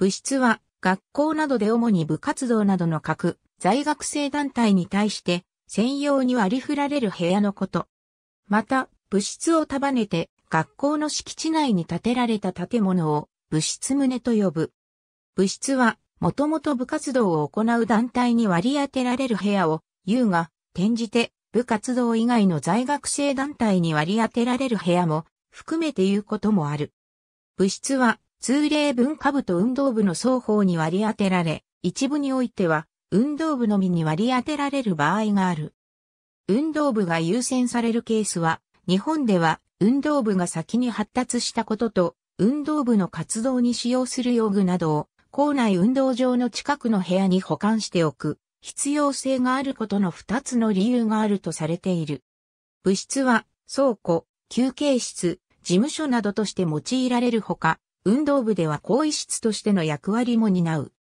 部室は学校などで主に部活動などの各在学生団体に対して専用に割り振られる部屋のこと。また、部室を束ねて学校の敷地内に建てられた建物を部室棟と呼ぶ。部室はもともと部活動を行う団体に割り当てられる部屋を、うが転じて部活動以外の在学生団体に割り当てられる部屋も含めて言うこともある。部室は通例文化部と運動部の双方に割り当てられ、一部においては、運動部のみに割り当てられる場合がある。運動部が優先されるケースは、日本では運動部が先に発達したことと、運動部の活動に使用する用具などを、校内運動場の近くの部屋に保管しておく、必要性があることの二つの理由があるとされている。部室は、倉庫、休憩室、事務所などとして用いられるほか、運動部では更衣室としての役割も担う。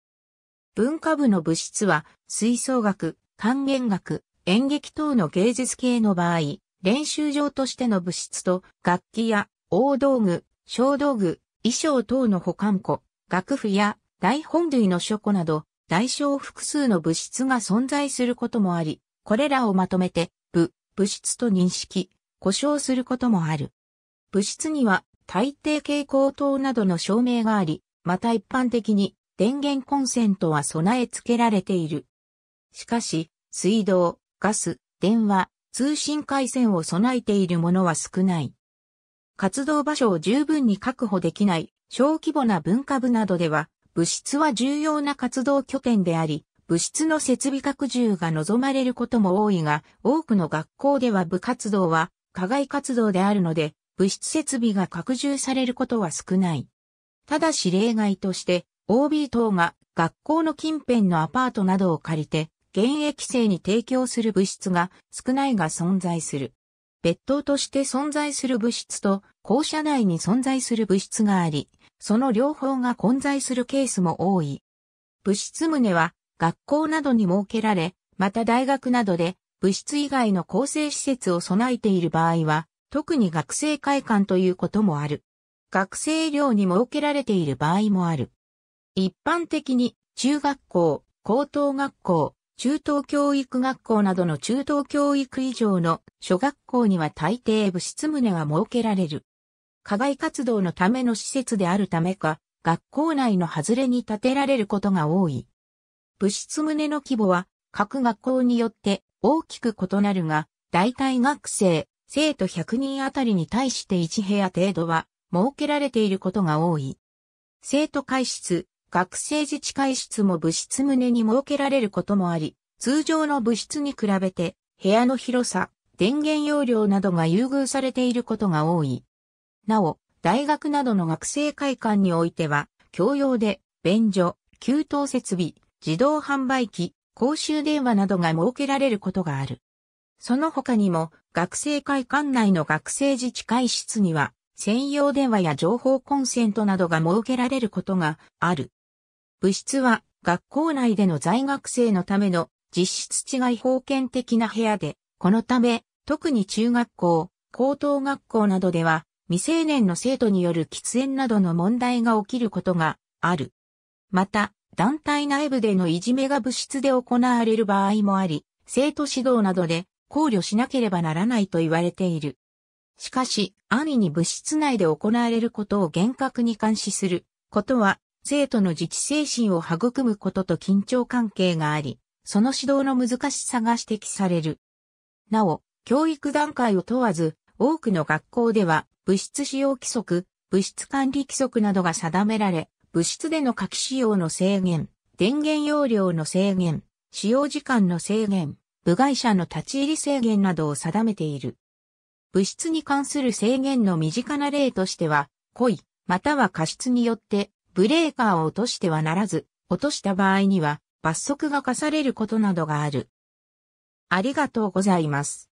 文化部の部室は、吹奏楽、管弦楽、演劇等の芸術系の場合、練習場としての部室と、楽器や大道具、小道具、衣装等の保管庫、楽譜や大本類の書庫など、大小複数の物質が存在することもあり、これらをまとめて、部、物質と認識、故障することもある。物質には大抵蛍光灯などの照明があり、また一般的に電源コンセントは備え付けられている。しかし、水道、ガス、電話、通信回線を備えているものは少ない。活動場所を十分に確保できない小規模な文化部などでは、物質は重要な活動拠点であり、物質の設備拡充が望まれることも多いが、多くの学校では部活動は課外活動であるので、物質設備が拡充されることは少ない。ただし例外として、OB 等が学校の近辺のアパートなどを借りて、現役生に提供する物質が少ないが存在する。別当として存在する物質と校舎内に存在する物質があり、その両方が混在するケースも多い。物質棟は学校などに設けられ、また大学などで物質以外の構成施設を備えている場合は、特に学生会館ということもある。学生寮に設けられている場合もある。一般的に中学校、高等学校、中等教育学校などの中等教育以上の諸学校には大抵部室棟が設けられる。課外活動のための施設であるためか、学校内の外れに建てられることが多い。部室棟の規模は各学校によって大きく異なるが、大体学生、生徒100人あたりに対して1部屋程度は設けられていることが多い。生徒会室、学生自治会室も部室棟に設けられることもあり、通常の部室に比べて部屋の広さ、電源容量などが優遇されていることが多い。なお、大学などの学生会館においては、教養で、便所、給湯設備、自動販売機、公衆電話などが設けられることがある。その他にも学生会館内の学生自治会室には専用電話や情報コンセントなどが設けられることがある。部室は学校内での在学生のための実質違い封建的な部屋で、このため特に中学校、高等学校などでは未成年の生徒による喫煙などの問題が起きることがある。また、団体内部でのいじめが部室で行われる場合もあり、生徒指導などで考慮しなければならないと言われている。しかし、安易に物質内で行われることを厳格に監視することは、生徒の自治精神を育むことと緊張関係があり、その指導の難しさが指摘される。なお、教育段階を問わず、多くの学校では、物質使用規則、物質管理規則などが定められ、物質での書き使用の制限、電源容量の制限、使用時間の制限、部外者の立ち入り制限などを定めている。物質に関する制限の身近な例としては、故意、または過失によってブレーカーを落としてはならず、落とした場合には罰則が課されることなどがある。ありがとうございます。